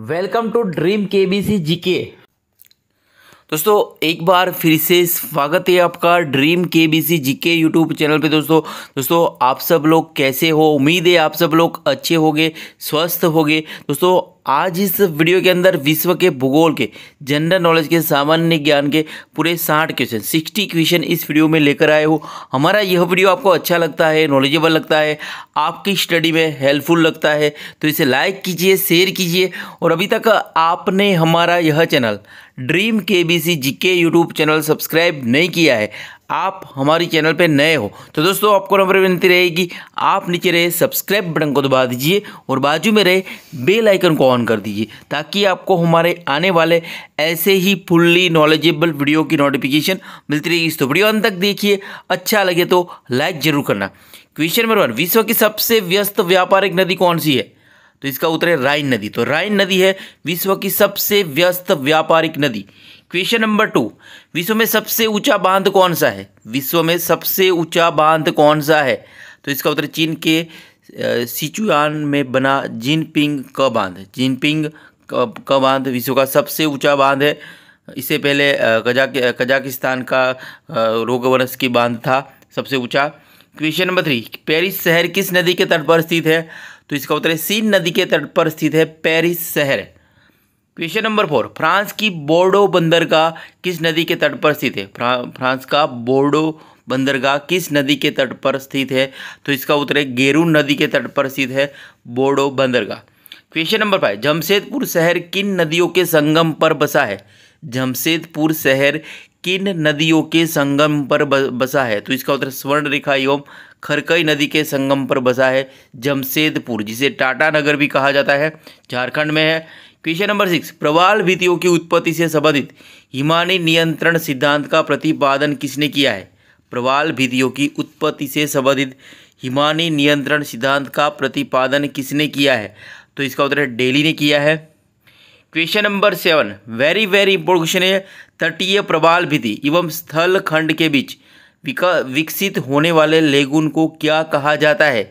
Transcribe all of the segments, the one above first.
welcome to dream K B C G K दोस्तों एक बार फिर से स्वागत है आपका dream K B C G K YouTube channel पे दोस्तों दोस्तों आप सब लोग कैसे हो उम्मीद है आप सब लोग अच्छे होंगे स्वस्थ होंगे दोस्तों आज इस वीडियो के अंदर विश्व के भूगोल के जनरल नॉलेज के सामान्य ज्ञान के पूरे साठ क्वेश्चन सिक्सटी क्वेश्चन इस वीडियो में लेकर आए हो हमारा यह वीडियो आपको अच्छा लगता है नॉलेजेबल लगता है आपकी स्टडी में हेल्पफुल लगता है तो इसे लाइक कीजिए शेयर कीजिए और अभी तक आपने हमारा यह channel dream K B C G K YouTube channel subscribe नहीं किया है आप हमारे चैनल पे नए हो तो दोस्तों आपको नंबर विनती रहेगी आप नीचे रहे सब्सक्राइब बटन को दबा दीजिए और बाजू में रहे बेल आइकन को ऑन कर दीजिए ताकि आपको हमारे आने वाले ऐसे ही फुल्ली नॉलेजेबल वीडियो की नोटिफिकेशन मिलती रहेगी तो वीडियो अंत तक देखिए अच्छा लगे तो लाइक ज़रूर करना क्वेश्चन नंबर वन विश्व की सबसे व्यस्त व्यापारिक नदी कौन सी है तो इसका उत्तर है राइन नदी तो राइन नदी है विश्व की सबसे व्यस्त व्यापारिक नदी क्वेश्चन नंबर टू विश्व में सबसे ऊंचा बांध कौन सा है विश्व में सबसे ऊंचा बांध कौन सा है तो इसका उत्तर चीन के सिचुआन में बना जिनपिंग का बांध जिनपिंग का बांध विश्व का सबसे ऊंचा बांध है इससे पहले कजाक कजाकिस्तान का रोगवरस की बांध था सबसे ऊंचा क्वेश्चन नंबर थ्री पेरिस शहर किस नदी के तट पर स्थित है तो इसका उत्तर है सीन नदी के तट पर स्थित है पेरिस शहर क्वेश्चन नंबर फोर फ्रांस की बोर्डो बंदरगाह किस नदी के तट पर स्थित है फ्रा, फ्रांस का बोर्डो बंदरगाह किस नदी के तट पर स्थित है तो इसका उत्तर है गेरू नदी के तट पर स्थित है बोर्डो बंदरगाह क्वेश्चन नंबर फाइव जमशेदपुर शहर किन नदियों के संगम पर बसा है जमशेदपुर शहर किन नदियों के संगम पर बसा है तो इसका उत्तर स्वर्ण रेखा एवं खरकई नदी के संगम पर बसा है जमशेदपुर जिसे टाटा नगर भी कहा जाता है झारखंड में है क्वेश्चन नंबर सिक्स प्रवाल भीतियों की उत्पत्ति से संबंधित हिमानी नियंत्रण सिद्धांत का प्रतिपादन किसने किया है प्रवाल भीतियों की उत्पत्ति से संबंधित हिमानी नियंत्रण सिद्धांत का प्रतिपादन किसने किया है तो इसका उत्तर है डेली ने किया है question number seven very very important question है तटीय प्रवाल भीति एवं स्थल खंड के बीच विकसित होने वाले लेगुन को क्या कहा जाता है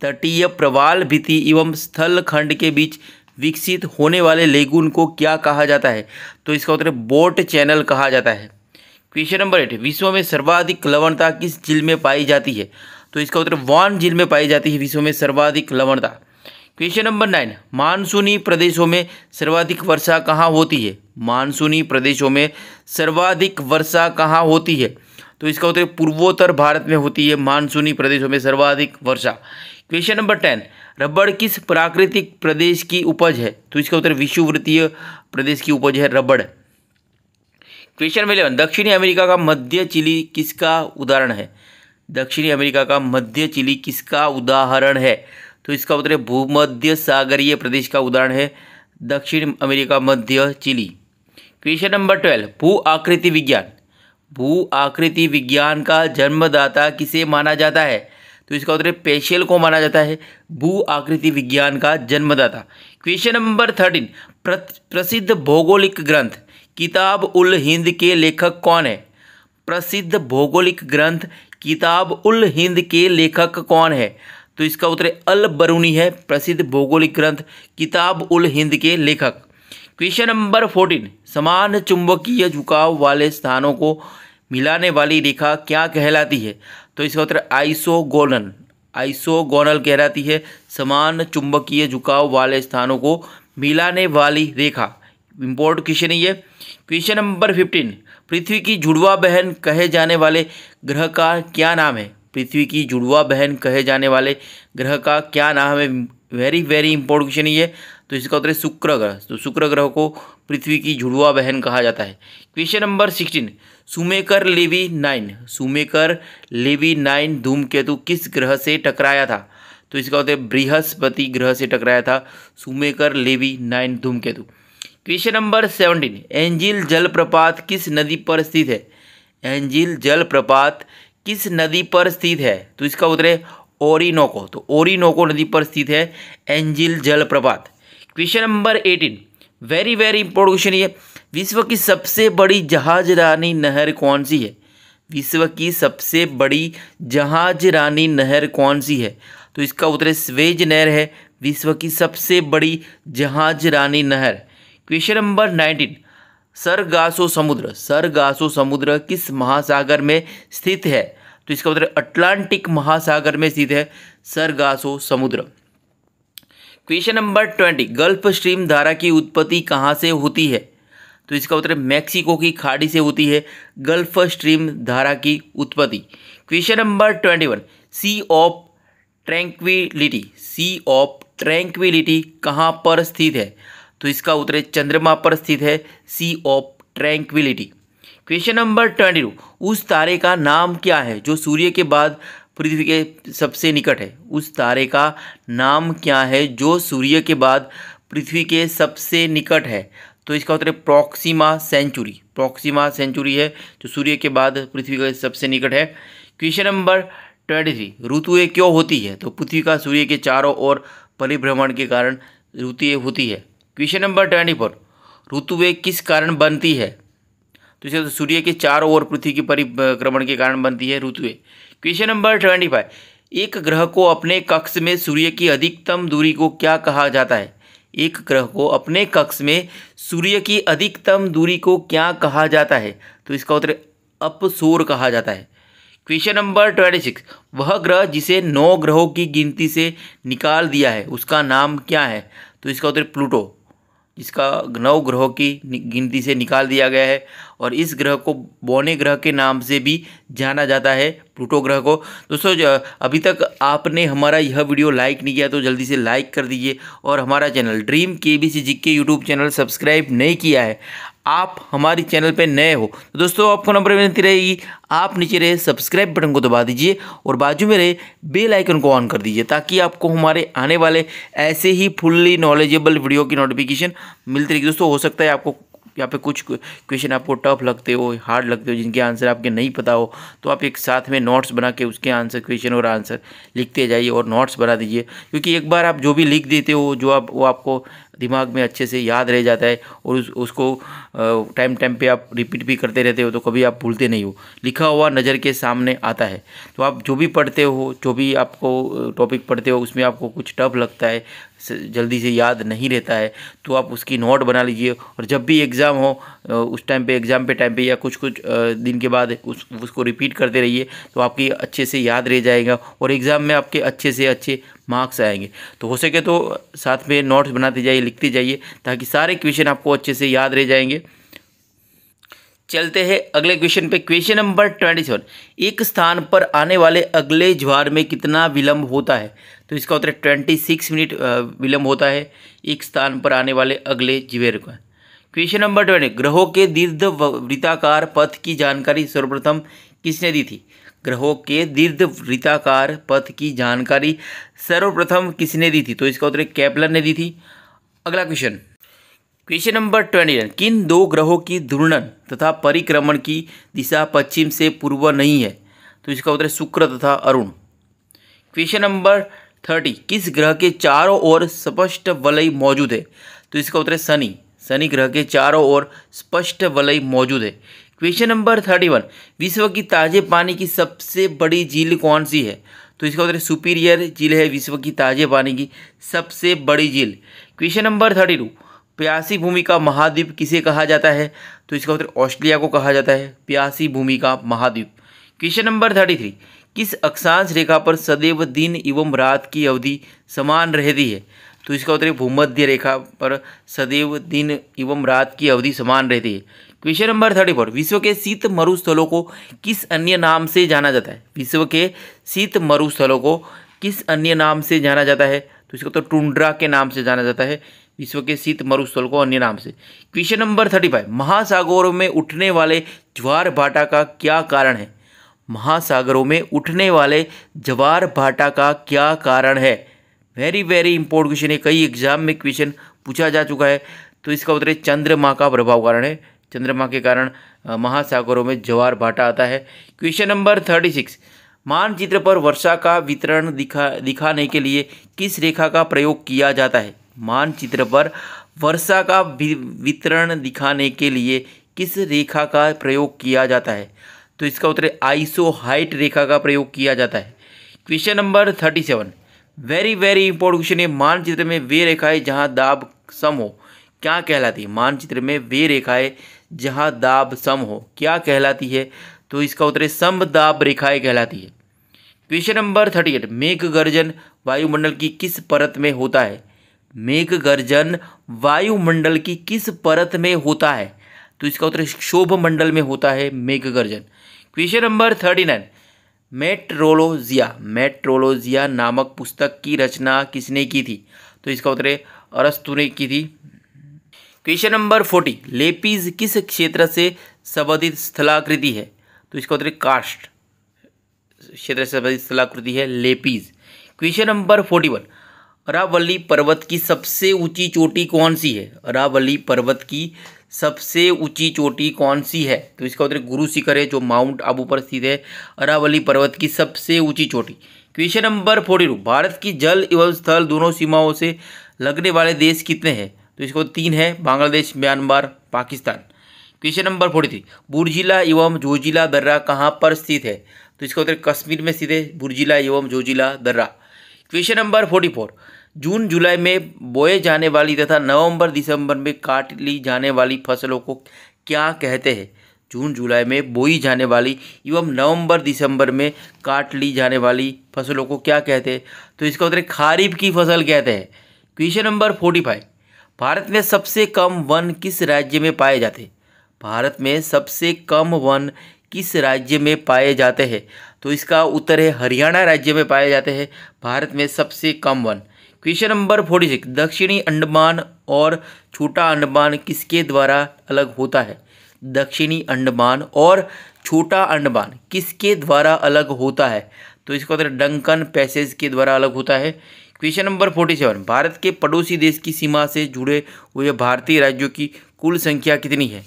तटीय प्रवाल भीति एवं स्थल खंड के बीच विकसित होने वाले लेगुन को क्या कहा जाता है तो इसका उत्तर बोट चैनल कहा जाता है क्वेश्चन नंबर एट विश्व में सर्वाधिक लवणता किस झील में पाई जाती है तो इसका उत्तर वान झील में पाई जाती है विश्व में सर्वाधिक लवणता क्वेश्चन नंबर नाइन मानसूनी प्रदेशों में सर्वाधिक वर्षा कहाँ होती है मानसूनी प्रदेशों में सर्वाधिक वर्षा कहाँ होती है तो इसका उत्तर पूर्वोत्तर भारत में होती है मानसूनी प्रदेशों में सर्वाधिक वर्षा क्वेश्चन नंबर टेन रबड़ किस प्राकृतिक प्रदेश की उपज है तो इसका उत्तर विश्ववृत्तीय प्रदेश की उपज है रबड़ क्वेश्चन नंबर इलेवन दक्षिणी अमेरिका का मध्य चिली किसका उदाहरण है दक्षिणी अमेरिका का मध्य चिली किसका उदाहरण है तो इसका उत्तर भूमध्य सागरीय प्रदेश का उदाहरण है दक्षिण अमेरिका मध्य चिली क्वेश्चन नंबर ट्वेल्व भू आकृति विज्ञान भू आकृति विज्ञान का जन्मदाता किसे माना जाता है तो इसका उत्तर पेशियल को माना जाता है भू आकृति विज्ञान का जन्मदाता क्वेश्चन नंबर थर्टीन प्रसिद्ध भौगोलिक ग्रंथ किताब उल हिंद के लेखक कौन है प्रसिद्ध भौगोलिक ग्रंथ किताब उल हिंद के लेखक कौन है तो इसका उत्तर अल बरूनी है प्रसिद्ध भौगोलिक ग्रंथ किताब उल हिंद के लेखक क्वेश्चन नंबर फोर्टीन समान चुंबकीय झुकाव वाले स्थानों को मिलाने वाली रेखा क्या कहलाती है तो इसका उत्तर आइसोगोनल आइसोगोनल कहलाती है समान चुंबकीय झुकाव वाले स्थानों को मिलाने वाली रेखा इम्पोर्टेंट क्वेश्चन है ये क्वेश्चन नंबर फिफ्टीन पृथ्वी की जुड़वा बहन कहे जाने वाले ग्रह का क्या नाम है पृथ्वी की जुड़वा बहन कहे जाने वाले ग्रह का क्या नाम है वेरी वेरी इंपॉर्टेंट क्वेश्चन ये तो इसका उत्तर है शुक्र ग्रह तो शुक्र ग्रह को पृथ्वी की झुड़वा बहन कहा जाता है question number sixteen Shoemaker Levy nine Shoemaker Levy nine धूमकेतु किस ग्रह से टकराया था तो इसका उत्तर बृहस्पति ग्रह से टकराया था सुमेकर लेवी नाइन धूमकेतु क्वेश्चन नंबर सेवनटीन एंजिल जलप्रपात किस नदी पर स्थित है एंजिल जलप्रपात किस नदी पर स्थित है तो इसका उत्तर है ओरिनोको तो ओरिनोको नदी पर स्थित है एंजिल जलप्रपात question number eighteen very very important question ये विश्व की सबसे बड़ी जहाज रानी नहर कौन सी है विश्व की सबसे बड़ी जहाज रानी नहर कौन सी है तो इसका उत्तर है स्वेज नहर है विश्व की सबसे बड़ी जहाज रानी नहर क्वेश्चन नंबर नाइनटीन सरगासो समुद्र सरगासो समुद्र किस महासागर में स्थित है तो इसका उत्तर अटलांटिक महासागर में स्थित है सरगासो समुद्र question number twenty gulf stream धारा की उत्पत्ति कहाँ से होती है तो इसका उत्तर मैक्सिको की खाड़ी से होती है गल्फ स्ट्रीम धारा की उत्पत्ति question number twenty one sea of tranquility sea of tranquility कहाँ पर स्थित है तो इसका उत्तर चंद्रमा पर स्थित है sea of tranquility question number twenty two उस तारे का नाम क्या है जो सूर्य के बाद पृथ्वी के सबसे निकट है उस तारे का नाम क्या है जो सूर्य के बाद पृथ्वी के सबसे निकट है तो इसका उत्तर है प्रॉक्सिमा सेंचुरी प्रॉक्सिमा सेंचुरी है जो सूर्य के बाद पृथ्वी के सबसे निकट है क्वेश्चन नंबर ट्वेंटी थ्री ऋतुएँ क्यों होती है तो पृथ्वी का सूर्य के चारों ओर परिभ्रमण के कारण ऋतुएँ होती है क्वेश्चन नंबर ट्वेंटी फोर ऋतुएँ किस कारण बनती है तो इसे तो सूर्य के चारों ओर पृथ्वी के परिक्रमण के कारण बनती है ऋतुएँ क्वेश्चन नंबर ट्वेंटी फाइव एक ग्रह को अपने कक्ष में सूर्य की अधिकतम दूरी को क्या कहा जाता है एक ग्रह को अपने कक्ष में सूर्य की अधिकतम दूरी को क्या कहा जाता है तो इसका उत्तर अपसोर कहा जाता है क्वेश्चन नंबर ट्वेंटी सिक्स वह ग्रह जिसे नौ ग्रहों की गिनती से निकाल दिया है उसका नाम क्या है तो इसका उत्तर प्लूटो इसका नौ ग्रहों की गिनती से निकाल दिया गया है और इस ग्रह को बौने ग्रह के नाम से भी जाना जाता है प्लूटो ग्रह को दोस्तों अभी तक आपने हमारा यह वीडियो लाइक नहीं किया तो जल्दी से लाइक कर दीजिए और हमारा channel dream K B C G K YouTube channel subscribe नहीं किया है आप हमारी चैनल पे नए हो तो दोस्तों आपको नंबर विनती रहेगी आप नीचे रहे सब्सक्राइब बटन को दबा दीजिए और बाजू में रहे बेल आइकन को ऑन कर दीजिए ताकि आपको हमारे आने वाले ऐसे ही फुल्ली नॉलेजेबल वीडियो की नोटिफिकेशन मिलती रहेगी दोस्तों हो सकता है आपको यहाँ पे कुछ क्वेश्चन आपको टफ लगते हो हार्ड लगते हो जिनके आंसर आपके नहीं पता हो तो आप एक साथ में नोट्स बना के उसके आंसर क्वेश्चन और आंसर लिखते जाइए और नोट्स बना दीजिए क्योंकि एक बार आप जो भी लिख देते हो जो आप वो आपको दिमाग में अच्छे से याद रह जाता है और उस, उसको टाइम टाइम पे आप रिपीट भी करते रहते हो तो कभी आप भूलते नहीं हो लिखा हुआ नज़र के सामने आता है तो आप जो भी पढ़ते हो जो भी आपको टॉपिक पढ़ते हो उसमें आपको कुछ टफ लगता है जल्दी से याद नहीं रहता है तो आप उसकी नोट बना लीजिए और जब भी एग्ज़ाम हो उस टाइम पे एग्ज़ाम पे टाइम पे या कुछ कुछ दिन के बाद उस उसको रिपीट करते रहिए तो आपकी अच्छे से याद रह जाएगा और एग्ज़ाम में आपके अच्छे से अच्छे मार्क्स आएंगे तो हो सके तो साथ में नोट्स बनाते जाइए लिखते जाइए ताकि सारे क्वेश्चन आपको अच्छे से याद रह जाएंगे चलते हैं अगले क्वेश्चन पे क्वेश्चन नंबर ट्वेंटी सेवन एक स्थान पर आने वाले अगले ज्वार में कितना विलंब होता है तो इसका उत्तर ट्वेंटी सिक्स मिनट विलंब होता है एक स्थान पर आने वाले अगले ज्वेर का क्वेश्चन नंबर ट्वेंटी ग्रहों के दीर्घ वृत्ताकार पथ की जानकारी सर्वप्रथम किसने दी थी ग्रहों के दीर्घ वृताकार पथ की जानकारी सर्वप्रथम किसने दी थी तो इसका उत्तर कैपलर ने दी थी अगला question question number twenty nine किन दो ग्रहों की घूर्णन तथा परिक्रमण की दिशा पश्चिम से पूर्व नहीं है तो इसका उत्तर शुक्र तथा अरुण क्वेश्चन नंबर थर्टी किस ग्रह के चारों ओर स्पष्ट वलय मौजूद है तो इसका उत्तर शनि शनि ग्रह के चारों ओर स्पष्ट वलय मौजूद है क्वेश्चन नंबर थर्टी वन विश्व की ताजे पानी की सबसे बड़ी झील कौन सी है तो इसका उत्तर सुपीरियर झील है विश्व की ताजे पानी की सबसे बड़ी झील क्वेश्चन नंबर थर्टी टू प्यासी भूमि का महाद्वीप किसे कहा जाता है तो इसका उत्तर ऑस्ट्रेलिया को कहा जाता है प्यासी भूमि का महाद्वीप क्वेश्चन नंबर थर्टी थ्री किस अक्षांश रेखा पर सदैव दिन एवं रात की अवधि समान रहती है तो इसका उत्तर भूमध्य रेखा पर सदैव दिन एवं रात की अवधि समान रहती है क्वेश्चन नंबर थर्टी फोर विश्व के शीत मरुस्थलों को किस अन्य नाम से जाना जाता है विश्व के शीत मरुस्थलों को किस अन्य नाम से जाना जाता है तो इसको तो टुंड्रा के नाम से जाना जाता है विश्व के शीत मरुस्थल को अन्य नाम से क्वेश्चन नंबर थर्टी फाइव महासागरों में उठने वाले ज्वार भाटा का क्या कारण है महासागरों में उठने वाले ज्वार भाटा का क्या कारण है वेरी वेरी इंपॉर्टेंट क्वेश्चन है कई एग्जाम में क्वेश्चन पूछा जा चुका है तो इसका उत्तर चंद्रमा का प्रभाव कारण है चंद्रमा के कारण महासागरों में ज्वार भाटा आता है क्वेश्चन नंबर थर्टी सिक्स मानचित्र पर वर्षा का वितरण दिखा दिखाने के लिए किस रेखा का प्रयोग किया जाता है मानचित्र पर वर्षा का वितरण दिखाने के लिए किस रेखा का प्रयोग किया जाता है तो इसका उत्तर आइसो हाइट रेखा का प्रयोग किया जाता है question number thirty seven very very important question है मानचित्र में वे रेखाएं जहाँ दाब सम हो क्या कहलाती है मानचित्र में वे रेखाएं जहाँ दाब सम हो क्या कहलाती है तो इसका उत्तर है दाब रेखाएं कहलाती है क्वेश्चन नंबर थर्टी एट मेघ गर्जन वायुमंडल की किस परत में होता है मेघ गर्जन वायुमंडल की किस परत में होता है तो इसका उत्तर क्षोभ मंडल में होता है मेघ गर्जन question number thirty nine Meteorologica Meteorologica नामक पुस्तक की रचना किसने की थी तो इसका उत्तर अरस्तु ने की थी क्वेश्चन नंबर फोर्टी लेपीज किस क्षेत्र से संबंधित स्थलाकृति है तो इसका उत्तर कास्ट क्षेत्र से संबंधित स्थलाकृति है lapies question number forty one Aravalli पर्वत की सबसे ऊंची चोटी कौन सी है अरावली पर्वत की सबसे ऊंची चोटी कौन सी है तो इसका उत्तर गुरु शिखर है जो माउंट आबू पर स्थित है अरावली पर्वत की सबसे ऊंची चोटी question number forty two Bharat की जल एवं स्थल दोनों सीमाओं से लगने वाले देश कितने हैं तो इसको तीन है Bangladesh Myanmar Pakistan question number forty three Burzila एवं जोजिला दर्रा कहाँ पर स्थित है तो इसका उत्तर कश्मीर में स्थित है बुरजिला एवं जोजिला दर्रा क्वेश्चन नंबर फोर्टी फोर जून जुलाई में बोए जाने वाली तथा नवंबर दिसंबर में काट ली जाने वाली फसलों को क्या कहते हैं जून जुलाई में बोई जाने वाली एवं नवंबर दिसंबर में काट ली जाने वाली फसलों को क्या कहते हैं तो इसका उत्तर खारीफ की फसल कहते हैं question number forty five Bharat में सबसे कम वन किस राज्य में पाए जाते भारत में सबसे कम वन किस राज्य में पाए जाते हैं तो इसका उत्तर है हरियाणा राज्य में पाए जाते हैं भारत में सबसे कम वन क्वेश्चन नंबर फोर्टी सिक्स दक्षिणी अंडमान और छोटा अंडमान किसके द्वारा अलग होता है दक्षिणी अंडमान और छोटा अंडमान किसके द्वारा अलग होता है तो इसका उत्तर डंकन पैसेज के द्वारा अलग होता है question number forty seven Bharat के पड़ोसी देश की सीमा से जुड़े हुए भारतीय राज्यों की कुल संख्या कितनी है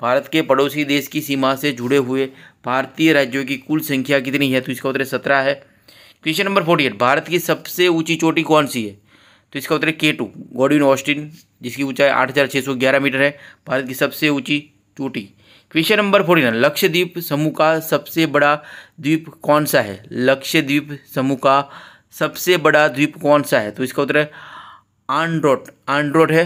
भारत के पड़ोसी देश की सीमा से जुड़े हुए भारतीय राज्यों की कुल संख्या कितनी है तो इसका उत्तर सत्रह है question number forty eight Bharat की सबसे ऊंची चोटी कौन सी है तो इसका उत्तर के टू गोडिन ऑस्टिन जिसकी ऊंचाई आठ हज़ार छः सौ ग्यारह मीटर है भारत की सबसे ऊंची चोटी question number forty nine Lakshadweep समूह का सबसे बड़ा द्वीप कौन सा है लक्षद्वीप समूह का सबसे बड़ा द्वीप कौन सा है तो इसका उत्तर है आंड्रोट आंड्रोट है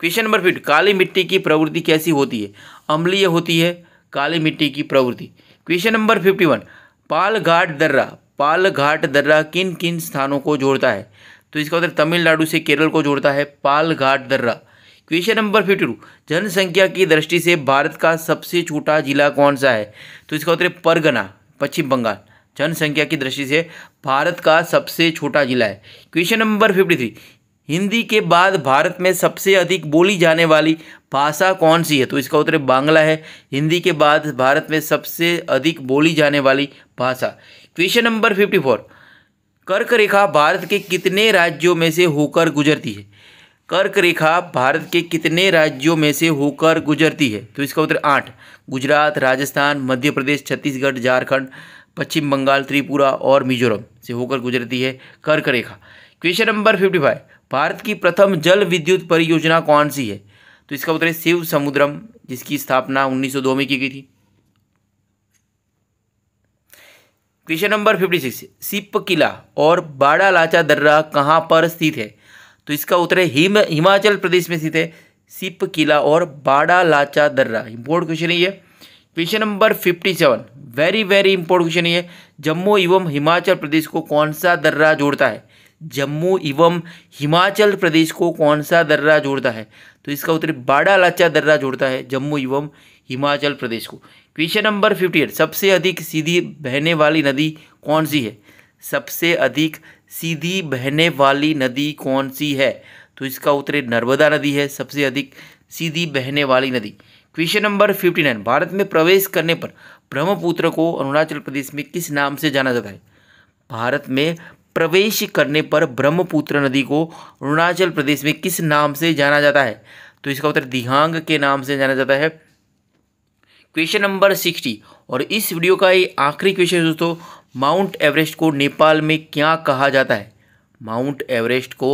क्वेश्चन नंबर फिफ्ट काली मिट्टी की प्रवृत्ति कैसी होती है अम्लीय होती है काली मिट्टी की प्रवृत्ति question number fifty one Palghat दर्रा पालघाट दर्रा किन किन स्थानों को जोड़ता है तो इसका उत्तर तमिलनाडु से केरल को जोड़ता है पालघाट दर्रा क्वेश्चन नंबर फिफ्टी टू जनसंख्या की दृष्टि से भारत का सबसे छोटा जिला कौन सा है तो इसका उत्तर परगना पश्चिम बंगाल जनसंख्या की दृष्टि से भारत का सबसे छोटा जिला है question number fifty three Hindi के बाद भारत में सबसे अधिक बोली जाने वाली भाषा कौन सी है तो इसका उत्तर बांग्ला है हिंदी के बाद भारत में सबसे अधिक बोली जाने वाली भाषा क्वेश्चन नंबर फिफ्टी फोर कर्क रेखा भारत के कितने राज्यों में से होकर गुजरती है कर्क रेखा भारत के कितने राज्यों में से होकर गुजरती है तो इसका उत्तर आठ गुजरात राजस्थान मध्य प्रदेश छत्तीसगढ़ झारखंड पश्चिम बंगाल त्रिपुरा और मिजोरम से होकर गुजरती है कर्क रेखा question number fifty five Bharat की प्रथम जल विद्युत परियोजना कौन सी है तो इसका उत्तर है शिव समुद्रम जिसकी स्थापना 1902 में की गई थी question number fifty six Shipki La और बाड़ा लाचा दर्रा कहाँ पर स्थित है तो इसका उत्तर है हिम हिमाचल प्रदेश में स्थित है सिप किला और बाड़ा लाचा दर्रा इंपोर्ट क्वेश्चन है ये question number fifty seven very very important question ये जम्मू एवं हिमाचल प्रदेश को कौन सा दर्रा जोड़ता है जम्मू एवं हिमाचल प्रदेश को कौन सा दर्रा जोड़ता है तो इसका उत्तर बाड़ा लाचा दर्रा जोड़ता है जम्मू एवं हिमाचल प्रदेश को क्वेश्चन नंबर फिफ्टी एट सबसे अधिक सीधी बहने वाली नदी कौन सी है सबसे अधिक सीधी बहने वाली नदी कौन सी है तो इसका उत्तर नर्मदा नदी है सबसे अधिक सीधी बहने वाली नदी question number fifty nine Bharat में प्रवेश करने पर ब्रह्मपुत्र को अरुणाचल प्रदेश में किस नाम से जाना जाता है भारत में प्रवेश करने पर ब्रह्मपुत्र नदी को अरुणाचल प्रदेश में किस नाम से जाना जाता है तो इसका उत्तर दिहांग के नाम से जाना जाता है क्वेश्चन नंबर सिक्सटी और इस वीडियो का ये आखिरी क्वेश्चन दोस्तों माउंट एवरेस्ट को नेपाल में क्या कहा जाता है माउंट एवरेस्ट को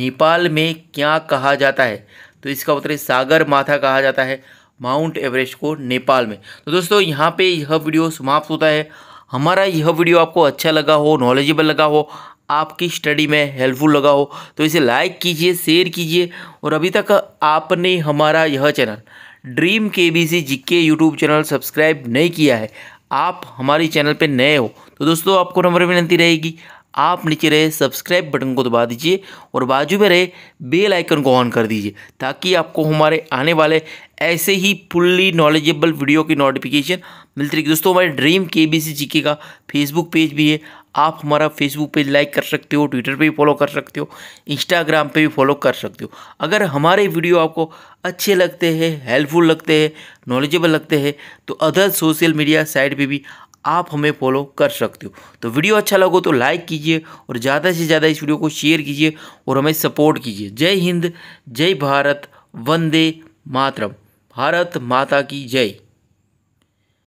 नेपाल में क्या कहा जाता है तो इसका उत्तर सागर माथा कहा जाता है माउंट एवरेस्ट को नेपाल में तो दोस्तों यहाँ पे यह वीडियो समाप्त होता है हमारा यह वीडियो आपको अच्छा लगा हो नॉलेजेबल लगा हो आपकी स्टडी में हेल्पफुल लगा हो तो इसे लाइक कीजिए शेयर कीजिए और अभी तक आपने हमारा यह channel dream K B C G K YouTube channel subscribe नहीं किया है आप हमारी चैनल पर नए हो तो दोस्तों आपको नम्र विनती रहेगी आप नीचे रहे सब्सक्राइब बटन को दबा दीजिए और बाजू में रहे बेल आइकन को ऑन कर दीजिए ताकि आपको हमारे आने वाले ऐसे ही फुल्ली नॉलेजेबल वीडियो की नोटिफिकेशन मिलती रहेगी दोस्तों हमारे dream K B C GK का फेसबुक पेज भी है आप हमारा फेसबुक पेज लाइक कर सकते हो ट्विटर पे भी फॉलो कर सकते हो इंस्टाग्राम पे भी फॉलो कर सकते हो अगर हमारे वीडियो आपको अच्छे लगते हैं हेल्पफुल लगते हैं नॉलेजेबल लगते हैं तो अदर सोशल मीडिया साइट पे भी आप हमें फॉलो कर सकते हो तो वीडियो अच्छा लगो तो लाइक कीजिए और ज़्यादा से ज़्यादा इस वीडियो को शेयर कीजिए और हमें सपोर्ट कीजिए जय हिंद जय भारत वंदे मातरम भारत माता की जय